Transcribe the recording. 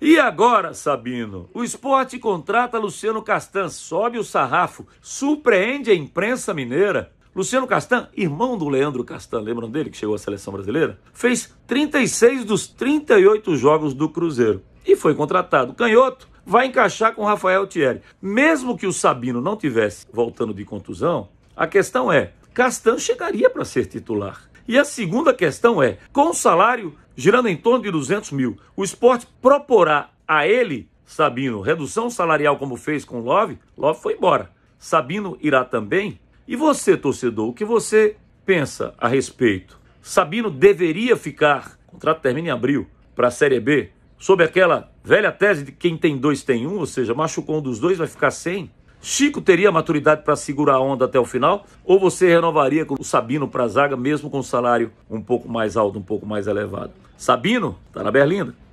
E agora, Sabino? O esporte contrata Luciano Castan, sobe o sarrafo, surpreende a imprensa mineira. Luciano Castan, irmão do Leandro Castan, lembram dele que chegou à seleção brasileira? Fez 36 dos 38 jogos do Cruzeiro e foi contratado. Canhoto vai encaixar com Rafael Thierry. Mesmo que o Sabino não tivesse voltando de contusão, a questão é: Castan chegaria para ser titular. E a segunda questão é: com o salário girando em torno de 200 mil. O esporte proporá a ele, Sabino, redução salarial como fez com Love, Love foi embora. Sabino irá também? E você, torcedor, o que você pensa a respeito? Sabino deveria ficar, o contrato termina em abril, para a Série B, sob aquela velha tese de quem tem dois tem um, ou seja, machucou um dos dois, vai ficar sem? Chico teria maturidade para segurar a onda até o final? Ou você renovaria com o Sabino para a zaga, mesmo com o salário um pouco mais alto, um pouco mais elevado? Sabino, está na Berlinda.